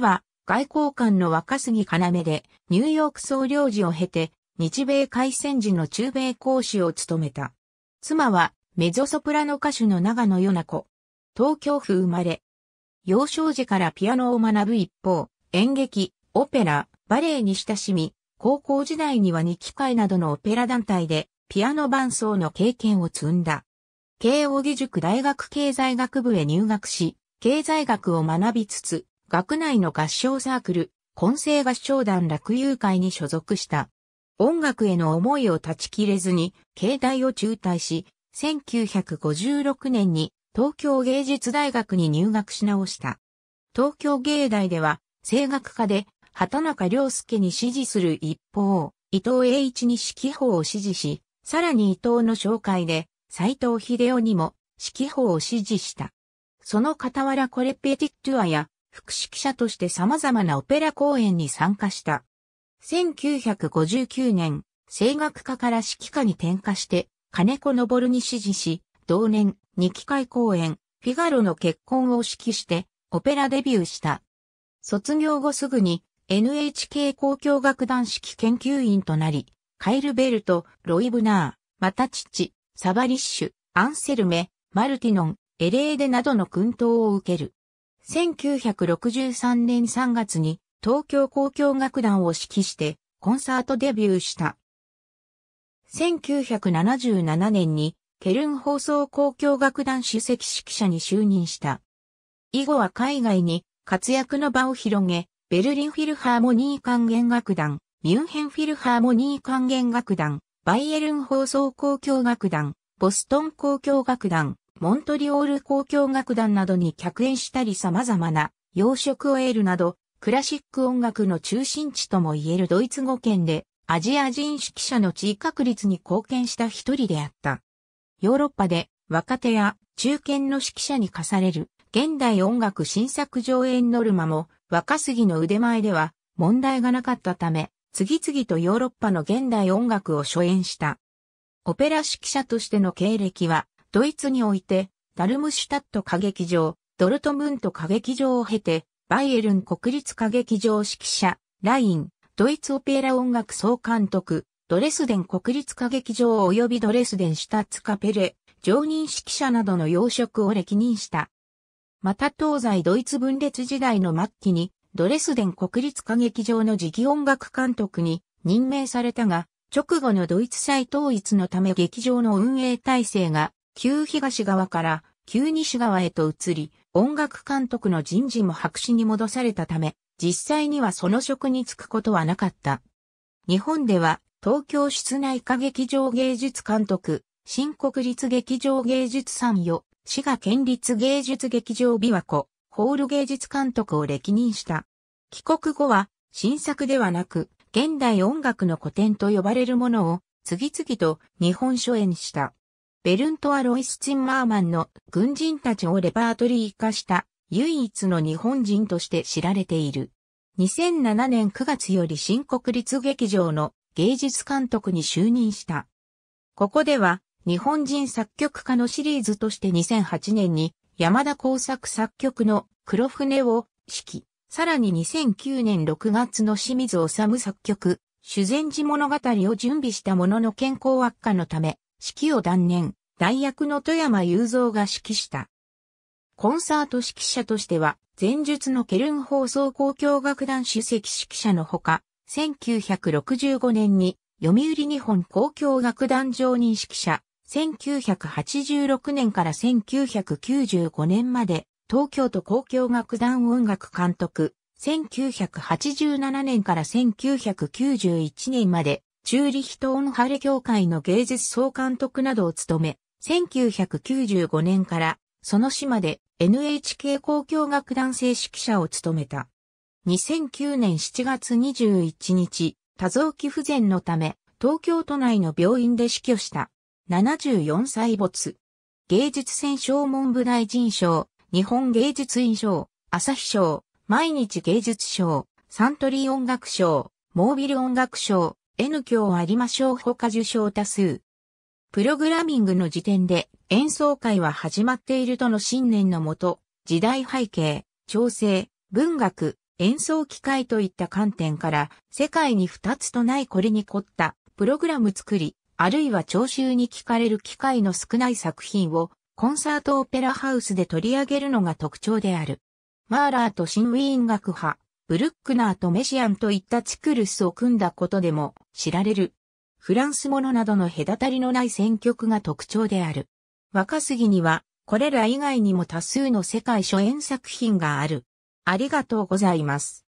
は、外交官の若杉要で、ニューヨーク総領事を経て、日米開戦時の中米講師を務めた。妻は、メゾソプラノ歌手の長野よな子。東京府生まれ。幼少時からピアノを学ぶ一方、演劇、オペラ、バレエに親しみ、高校時代には日機会などのオペラ団体で、ピアノ伴奏の経験を積んだ。慶應義塾大学経済学部へ入学し、経済学を学びつつ、学内の合唱サークル、混声合唱団楽友会に所属した。音楽への思いを断ち切れずに、境内を中退し、1956年に東京芸術大学に入学し直した。東京芸大では、声楽科で、畑中良介に支持する一方、伊藤栄一に指揮法を支持し、さらに伊藤の紹介で、斎藤秀夫にも指揮法を支持した。その傍らコレペティットゥアや副指揮者として様々なオペラ公演に参加した。1959年、声楽家から指揮家に転化して、金子昇に指示し、同年、二機会公演、フィガロの結婚を指揮して、オペラデビューした。卒業後すぐに、NHK 交響楽団指揮研究員となり、カイルベルト、ロイブナー、マタチチ、サバリッシュ、アンセルメ、マルティノン、エレーデなどの訓導を受ける。1963年3月に東京交響楽団を指揮してコンサートデビューした。1977年にケルン放送交響楽団主席指揮者に就任した。以後は海外に活躍の場を広げ、ベルリンフィルハーモニー管弦楽団、ミュンヘンフィルハーモニー管弦楽団、バイエルン放送交響楽団、ボストン交響楽団、モントリオール交響楽団などに客演したり様々な養殖を得るなど、クラシック音楽の中心地とも言えるドイツ語圏で、アジア人指揮者の地位確立に貢献した一人であった。ヨーロッパで若手や中堅の指揮者に課される現代音楽新作上演ノルマも若杉の腕前では問題がなかったため、次々とヨーロッパの現代音楽を初演した。オペラ指揮者としての経歴はドイツにおいて、ダルムシュタット歌劇場、ドルトムント歌劇場を経て、バイエルン国立歌劇場指揮者、ライン、ドイツオペラ音楽総監督、ドレスデン国立歌劇場及びドレスデンシュタッツカペレ、常任指揮者などの要職を歴任した。また東西ドイツ分裂時代の末期に、ドレスデン国立歌劇場の次期音楽監督に任命されたが、直後のドイツ再統一のため劇場の運営体制が旧東側から旧西側へと移り、音楽監督の人事も白紙に戻されたため、実際にはその職に就くことはなかった。日本では、東京室内歌劇場芸術監督、新国立劇場芸術参与、滋賀県立芸術劇場琵琶湖、ホール芸術監督を歴任した。帰国後は、新作ではなく、現代音楽の古典と呼ばれるものを、次々と日本初演した。ベルントはロイス・チンマーマンの軍人たちをレパートリー化した唯一の日本人として知られている。2007年9月より新国立劇場の芸術監督に就任した。ここでは日本人作曲家のシリーズとして2008年に山田工作作曲の黒船を指揮、さらに2009年6月の清水治作曲、修善寺物語を準備したものの健康悪化のため、指揮を断念、代役の富山雄三が指揮した。コンサート指揮者としては、前述のケルン放送交響楽団主席指揮者のほか、1965年に読売日本交響楽団常任指揮者、1986年から1995年まで東京都交響楽団音楽監督、1987年から1991年までチューリヒトーンハレ協会の芸術総監督などを務め、1995年からその島で NHK 交響楽団正式者を務めた。2009年7月21日、多臓器不全のため、東京都内の病院で死去した。74歳没。芸術戦奨文部大臣賞、日本芸術院賞、朝日賞、毎日芸術賞、サントリー音楽賞、モービル音楽賞、N 強ありましょう他受賞多数。プログラミングの時点で演奏会は始まっているとの信念のもと、時代背景、調整、文学、演奏機会といった観点から世界に二つとないこれに凝ったプログラム作り、あるいは聴衆に聞かれる機会の少ない作品をコンサートオペラハウスで取り上げるのが特徴である。マーラーと新ウィーン学派、ブルックナーとメシアンといった地区ルスを組んだことでも知られる。フランスものなどの隔たりのない選曲が特徴である。若杉には、これら以外にも多数の世界初演作品がある。ありがとうございます。